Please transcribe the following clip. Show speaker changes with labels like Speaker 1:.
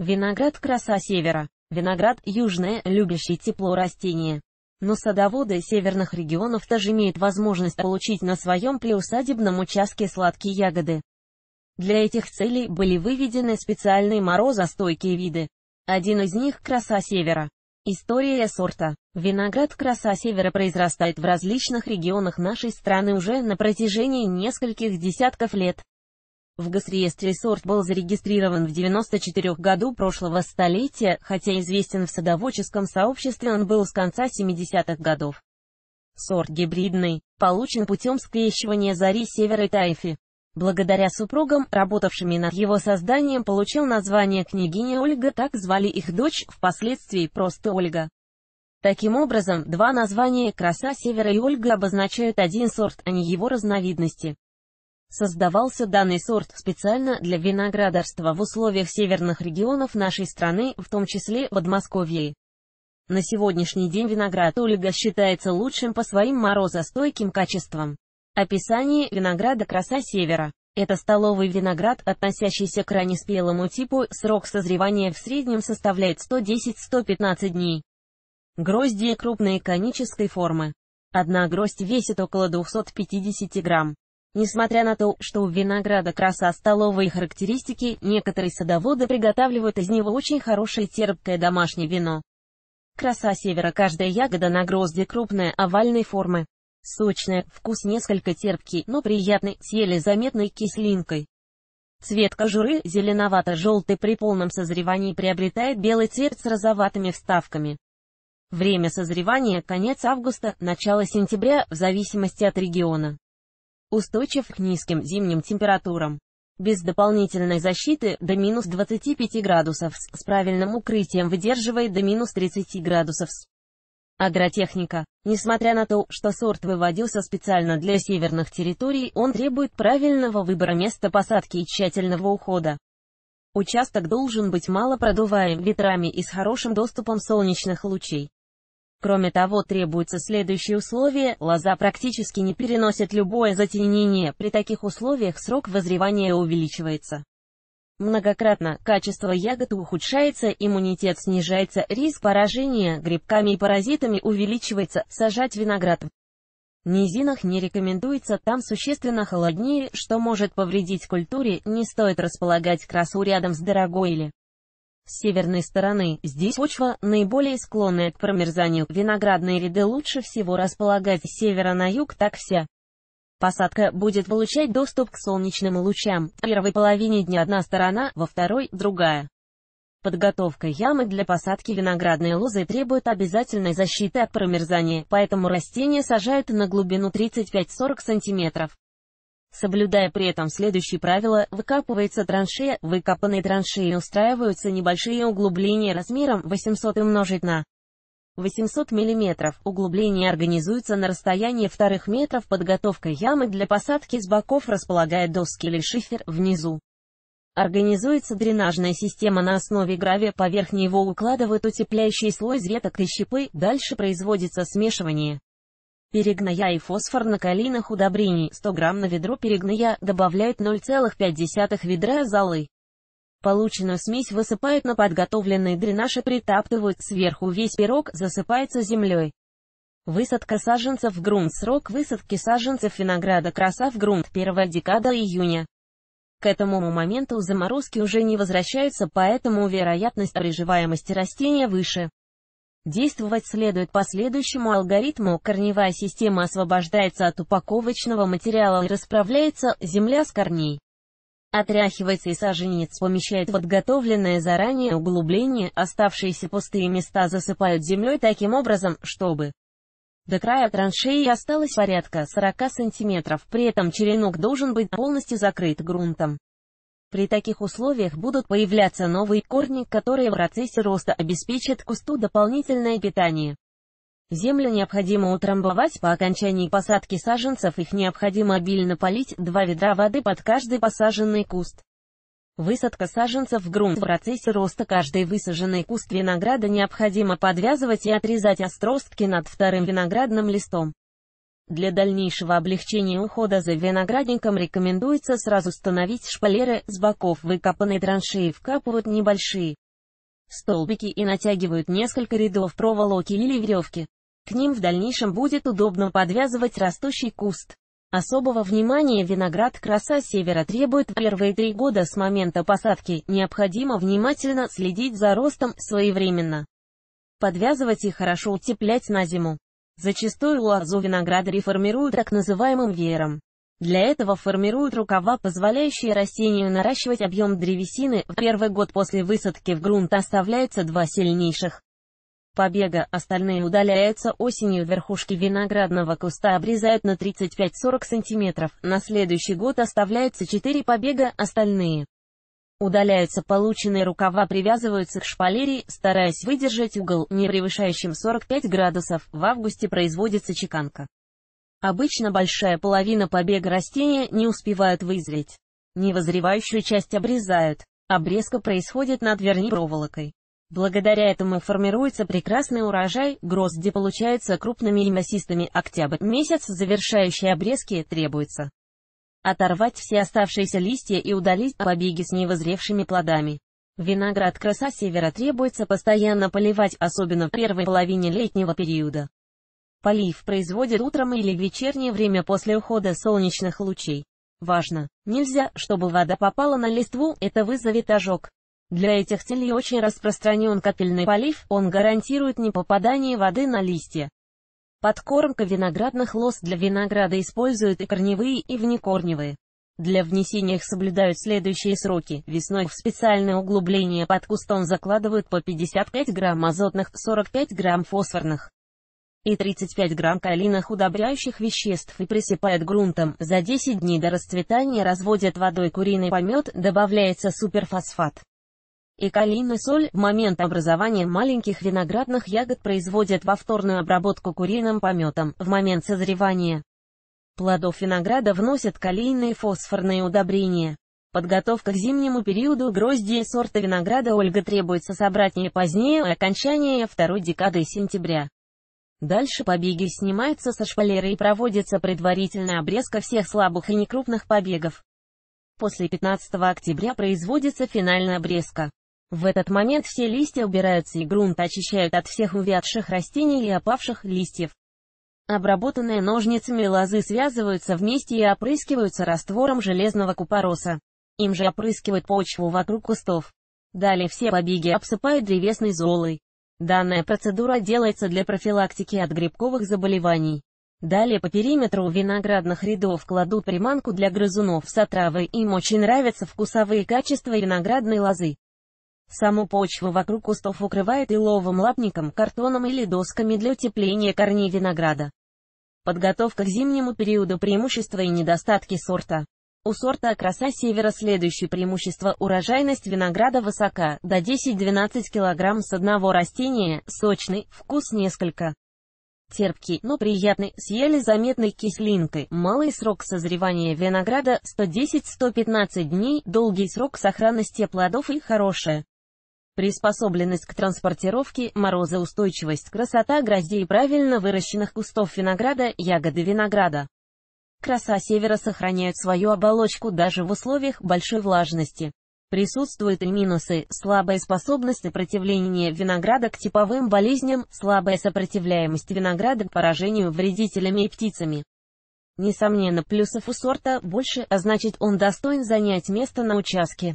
Speaker 1: Виноград краса севера. Виноград южное, любящее тепло растение. Но садоводы северных регионов тоже имеют возможность получить на своем приусадебном участке сладкие ягоды. Для этих целей были выведены специальные морозостойкие виды. Один из них – краса севера. История сорта. Виноград краса севера произрастает в различных регионах нашей страны уже на протяжении нескольких десятков лет. В госреестре сорт был зарегистрирован в 94 году прошлого столетия, хотя известен в садоводческом сообществе он был с конца 70-х годов. Сорт гибридный, получен путем скрещивания зари севера и тайфи. Благодаря супругам, работавшими над его созданием, получил название княгиня Ольга, так звали их дочь, впоследствии просто Ольга. Таким образом, два названия «Краса Севера» и «Ольга» обозначают один сорт, а не его разновидности. Создавался данный сорт специально для виноградарства в условиях северных регионов нашей страны, в том числе Подмосковье. На сегодняшний день виноград Ольга считается лучшим по своим морозостойким качествам. Описание винограда «Краса Севера». Это столовый виноград, относящийся к раннеспелому типу, срок созревания в среднем составляет 110-115 дней. Грозди крупные конической формы. Одна гроздь весит около 250 грамм. Несмотря на то, что у винограда краса столовой характеристики, некоторые садоводы приготавливают из него очень хорошее терпкое домашнее вино. Краса севера каждая ягода на грозде крупная, овальной формы. Сочная, вкус несколько терпкий, но приятный, с еле заметной кислинкой. Цвет кожуры зеленовато-желтый при полном созревании приобретает белый цвет с розоватыми вставками. Время созревания – конец августа, начало сентября, в зависимости от региона устойчив к низким зимним температурам. Без дополнительной защиты до минус 25 градусов с, с правильным укрытием выдерживает до минус 30 градусов с. Агротехника. Несмотря на то, что сорт выводился специально для северных территорий, он требует правильного выбора места посадки и тщательного ухода. Участок должен быть мало продуваем ветрами и с хорошим доступом солнечных лучей. Кроме того, требуются следующие условия. Лоза практически не переносит любое затенение. При таких условиях срок вызревания увеличивается. Многократно качество ягод ухудшается, иммунитет снижается, риск поражения грибками и паразитами увеличивается. Сажать виноград в низинах не рекомендуется, там существенно холоднее, что может повредить культуре, не стоит располагать красу рядом с дорогой или с северной стороны, здесь почва, наиболее склонная к промерзанию, виноградные ряды лучше всего располагать с севера на юг, так вся. Посадка будет получать доступ к солнечным лучам, в первой половине дня одна сторона, во второй – другая. Подготовка ямы для посадки виноградной лозы требует обязательной защиты от промерзания, поэтому растения сажают на глубину 35-40 см. Соблюдая при этом следующие правила, выкапывается траншея, Выкопанные траншеи устраиваются небольшие углубления размером 800 умножить на 800 мм. Углубления организуются на расстоянии вторых метров. Подготовка ямы для посадки с боков располагает доски или шифер внизу. Организуется дренажная система на основе гравия, поверх него укладывают утепляющий слой из веток и щепы, дальше производится смешивание. Перегноя и фосфор на калинах удобрений 100 грамм на ведро перегноя добавляют 0,5 ведра золы. Полученную смесь высыпают на подготовленный дренаж и притаптывают, сверху весь пирог засыпается землей. Высадка саженцев в грунт Срок высадки саженцев винограда краса в грунт 1 декада июня. К этому моменту заморозки уже не возвращаются, поэтому вероятность приживаемости растения выше. Действовать следует по следующему алгоритму. Корневая система освобождается от упаковочного материала и расправляется земля с корней. Отряхивается и саженец помещает в подготовленное заранее углубление, оставшиеся пустые места засыпают землей таким образом, чтобы до края траншеи осталось порядка 40 сантиметров, при этом черенок должен быть полностью закрыт грунтом. При таких условиях будут появляться новые корни, которые в процессе роста обеспечат кусту дополнительное питание. Землю необходимо утрамбовать по окончании посадки саженцев, их необходимо обильно полить, два ведра воды под каждый посаженный куст. Высадка саженцев в грунт в процессе роста каждой высаженной куст винограда необходимо подвязывать и отрезать отростки над вторым виноградным листом. Для дальнейшего облегчения ухода за виноградником рекомендуется сразу становить шпалеры, с боков выкопанной траншеи вкапывают небольшие столбики и натягивают несколько рядов проволоки или веревки. К ним в дальнейшем будет удобно подвязывать растущий куст. Особого внимания виноград «Краса Севера» требует в первые три года с момента посадки, необходимо внимательно следить за ростом своевременно. Подвязывать и хорошо утеплять на зиму. Зачастую лозу виноградари реформируют так называемым веером. Для этого формируют рукава, позволяющие растению наращивать объем древесины. В первый год после высадки в грунт оставляются два сильнейших побега, остальные удаляются осенью. Верхушки виноградного куста обрезают на 35-40 см, на следующий год оставляются 4 побега, остальные Удаляются полученные рукава привязываются к шпалере, стараясь выдержать угол, не превышающим 45 градусов. В августе производится чеканка. Обычно большая половина побега растения не успевают вызреть. Невозревающую часть обрезают. Обрезка происходит над верней проволокой. Благодаря этому формируется прекрасный урожай, грозди получаются крупными и мясистыми. Октябрь месяц завершающей обрезки требуется. Оторвать все оставшиеся листья и удалить побеги с невозревшими плодами. Виноград краса севера требуется постоянно поливать, особенно в первой половине летнего периода. Полив производит утром или в вечернее время после ухода солнечных лучей. Важно, нельзя, чтобы вода попала на листву, это вызовет ожог. Для этих целей очень распространен капельный полив, он гарантирует непопадание воды на листья. Подкормка виноградных лоз для винограда используют и корневые, и внекорневые. Для внесения их соблюдают следующие сроки. Весной в специальное углубление под кустом закладывают по 55 грамм азотных, 45 грамм фосфорных и 35 грамм калийных удобряющих веществ и присыпают грунтом. За 10 дней до расцветания разводят водой куриный помет, добавляется суперфосфат и калийную соль. В момент образования маленьких виноградных ягод производят во повторную обработку куриным пометом. В момент созревания плодов винограда вносят калийные фосфорные удобрения. Подготовка к зимнему периоду грозди сорта винограда Ольга требуется собрать не позднее а окончания второй декады сентября. Дальше побеги снимаются со шпалеры и проводится предварительная обрезка всех слабых и некрупных побегов. После 15 октября производится финальная обрезка. В этот момент все листья убираются и грунт очищают от всех увядших растений и опавших листьев. Обработанные ножницами лозы связываются вместе и опрыскиваются раствором железного купороса. Им же опрыскивают почву вокруг кустов. Далее все побеги обсыпают древесной золой. Данная процедура делается для профилактики от грибковых заболеваний. Далее по периметру виноградных рядов кладут приманку для грызунов с отравой. Им очень нравятся вкусовые качества виноградной лозы. Саму почву вокруг кустов укрывает иловым лапником, картоном или досками для утепления корней винограда. Подготовка к зимнему периоду преимущества и недостатки сорта. У сорта «Краса Севера» следующее преимущество – урожайность винограда высока, до 10-12 кг с одного растения, сочный, вкус несколько. Терпкий, но приятный, с еле заметной кислинкой, малый срок созревания винограда – 110-115 дней, долгий срок сохранности плодов и хорошая приспособленность к транспортировке, морозоустойчивость, красота гроздей правильно выращенных кустов винограда, ягоды винограда. Краса севера сохраняют свою оболочку даже в условиях большой влажности. Присутствуют и минусы, слабая способность сопротивления винограда к типовым болезням, слабая сопротивляемость винограда к поражению вредителями и птицами. Несомненно, плюсов у сорта больше, а значит он достоин занять место на участке.